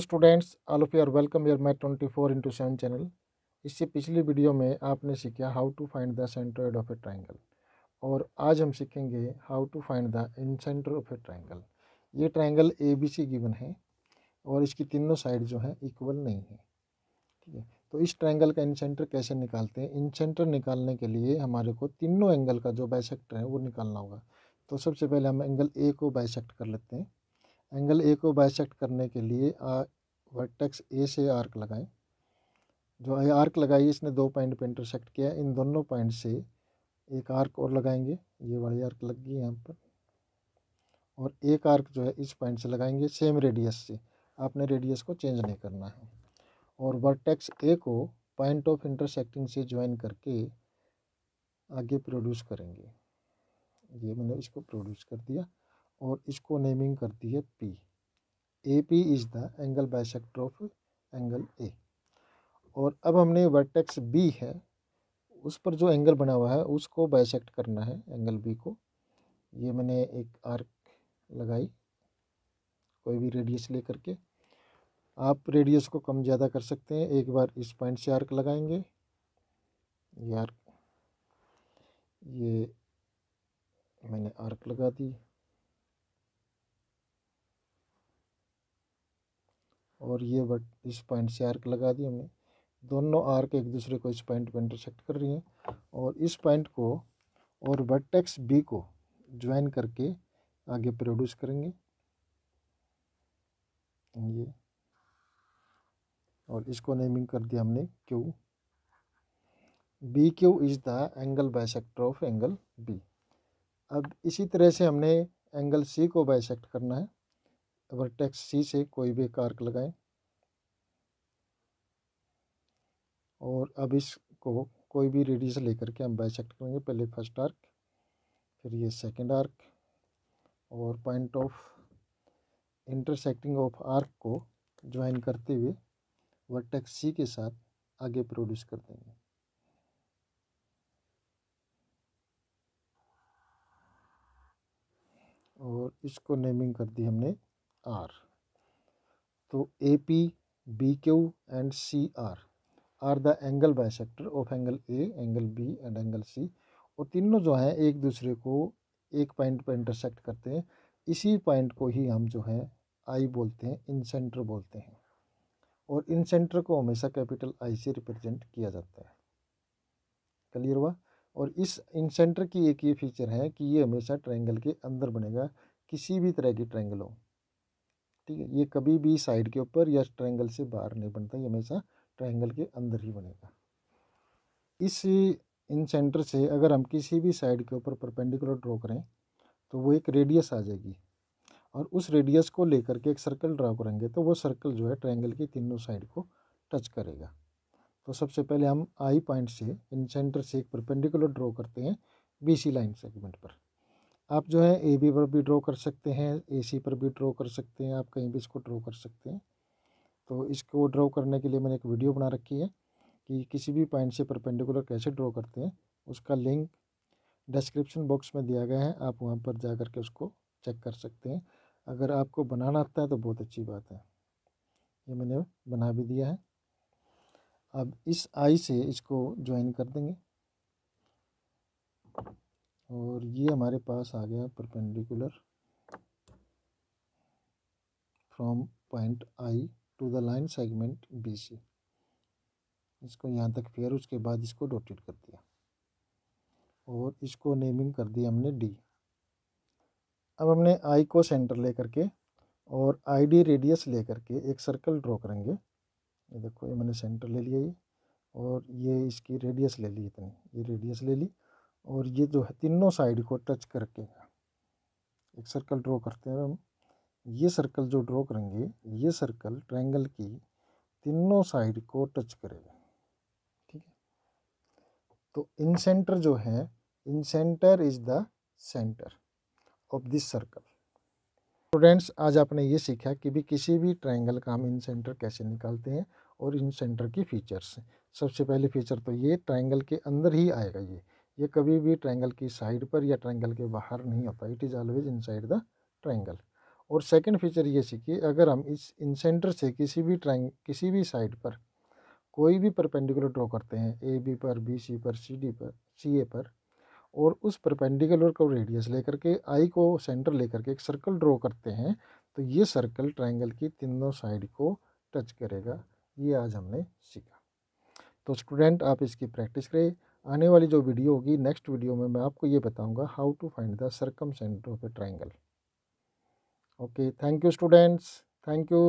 students all of you are welcome your math twenty four into seven channel इससे पिछली video में आपने सीखा how to find the centroid of a triangle और आज हम सीखेंगे how to find the incentre of a triangle ये triangle A B C given है और इसकी तीनों साइड जो है इक्वल नहीं है ठीक है तो इस ट्राइंगल का इन सेंटर कैसे निकालते हैं इन सेंटर निकालने के लिए हमारे को तीनों एंगल का जो बाइसेक्टर है वो निकालना होगा तो सबसे पहले हम एंगल ए को बाइसेक्ट कर लेते हैं एंगल ए को बाइसेक्ट करने के लिए वर्टेक्स ए से आर्क लगाएं जो ये आर्क लगाई इसने दो पॉइंट पे इंटरसेक्ट किया इन दोनों पॉइंट से एक आर्क और लगाएंगे ये वाली आर्क लग गई यहाँ पर और एक आर्क जो है इस पॉइंट से लगाएंगे सेम रेडियस से आपने रेडियस को चेंज नहीं करना है और वर्टेक्स ए को पॉइंट ऑफ इंटरसेक्टिंग से ज्वाइन करके आगे प्रोड्यूस करेंगे ये मैंने इसको प्रोड्यूस कर दिया और इसको नेमिंग करती है P A P is the angle bisector of angle A और अब हमने वर्टेक्स बी है उस पर जो एंगल बना हुआ है उसको बाइसेक्ट करना है एंगल बी को ये मैंने एक आर्क लगाई कोई भी रेडियस ले करके आप रेडियस को कम ज़्यादा कर सकते हैं एक बार इस पॉइंट से आर्क लगाएंगे ये आर्क ये मैंने आर्क लगा दी और ये बट इस पॉइंट से आर्क लगा दी हमने दोनों आर्क एक दूसरे को इस पॉइंट पर इंटरसेक्ट कर रही हैं और इस पॉइंट को और वर्टेक्स बी को ज्वाइन करके आगे प्रोड्यूस करेंगे ये और इसको नेमिंग कर दिया हमने Q B Q is the angle bisector of angle B अब इसी तरह से हमने एंगल सी को बाइसेक्ट करना है वर्टेक्स सी से कोई भी एक आर्क लगाएं और अब इसको कोई भी रेडियस लेकर के हम बाइसेक्ट करेंगे पहले फर्स्ट आर्क फिर ये सेकंड आर्क और point of intersecting of arc को ज्वाइन करते हुए वर्टेक्स सी के साथ आगे प्रोड्यूस कर देंगे और इसको नेमिंग कर दी हमने आर तो A P B Q and C R are the angle bisector of angle A angle B and angle C और तीनों जो हैं एक दूसरे को एक पॉइंट पर इंटरसेक्ट करते हैं इसी पॉइंट को ही हम जो है आई बोलते हैं इन सेंटर बोलते हैं और इन सेंटर को हमेशा कैपिटल आई से रिप्रेजेंट किया जाता है क्लियर हुआ और इस इन सेंटर की एक ये फीचर है कि ये हमेशा ट्रायंगल के अंदर बनेगा किसी भी तरह की ट्रायंगल हो ठीक है ये कभी भी साइड के ऊपर या ट्रायंगल से बाहर नहीं बनता ये हमेशा ट्रायंगल के अंदर ही बनेगा इस इन सेंटर से अगर हम किसी भी साइड के ऊपर परपेंडिकुलर ड्रॉ करें तो वो एक रेडियस आ जाएगी और उस रेडियस को लेकर के एक सर्कल ड्रा करेंगे तो वो सर्कल जो है ट्रायंगल की तीनों साइड को टच करेगा तो सबसे पहले हम आई पॉइंट से इन सेंटर से एक परपेंडिकुलर ड्रॉ करते हैं बीसी लाइन सेगमेंट पर आप जो है ए बी पर भी ड्रॉ कर सकते हैं ए सी पर भी ड्रॉ कर सकते हैं आप कहीं भी इसको ड्रॉ कर सकते हैं तो इसको ड्रॉ करने के लिए मैंने एक वीडियो बना रखी है कि किसी भी पॉइंट से परपेंडिकुलर कैसे ड्रॉ करते हैं उसका लिंक डिस्क्रिप्शन बॉक्स में दिया गया है आप वहाँ पर जा करके उसको चेक कर सकते हैं अगर आपको बनाना आता है तो बहुत अच्छी बात है ये मैंने बना भी दिया है अब इस आई से इसको ज्वाइन कर देंगे और ये हमारे पास आ गया perpendicular from point I to the line segment B C इसको यहाँ तक फेयर उसके बाद इसको डोटेट कर दिया और इसको नेमिंग कर दिया हमने डी अब हमने आई को सेंटर ले करके और आई डी रेडियस ले करके एक सर्कल ड्रॉ करेंगे ये देखो ये मैंने सेंटर ले लिया ये और ये इसकी रेडियस ले ली इतनी ये रेडियस ले ली और ये जो है तीनों साइड को टच करके एक सर्कल ड्रॉ करते हैं हम ये सर्कल जो ड्रॉ करेंगे ये सर्कल ट्रायंगल की तीनों साइड को टच करेगा ठीक है तो इन सेंटर जो है incentre is the centre of this circle students आज आपने ये सीखा कि भी किसी भी ट्रायंगल का हम इन सेंटर कैसे निकालते हैं और इन सेंटर की फीचर्स सबसे पहले फीचर तो ये ट्रायंगल के अंदर ही आएगा ये ये कभी भी ट्रायंगल की साइड पर या ट्रायंगल के बाहर नहीं होता it is always inside the triangle और सेकंड फीचर ये सीखिए अगर हम इस इन सेंटर से किसी भी ट्राइंग किसी भी साइड पर कोई भी परपेंडिकुलर ड्रॉ करते हैं ए बी पर बी सी पर सी डी पर सी ए पर और उस परपेंडिकुलर को रेडियस लेकर के आई को सेंटर लेकर के एक सर्कल ड्रॉ करते हैं तो ये सर्कल ट्राइंगल की तीनों साइड को टच करेगा ये आज हमने सीखा तो स्टूडेंट आप इसकी प्रैक्टिस करें आने वाली जो वीडियो होगी नेक्स्ट वीडियो में मैं आपको ये बताऊंगा how to find the circumcentre of a triangle okay thank you students thank you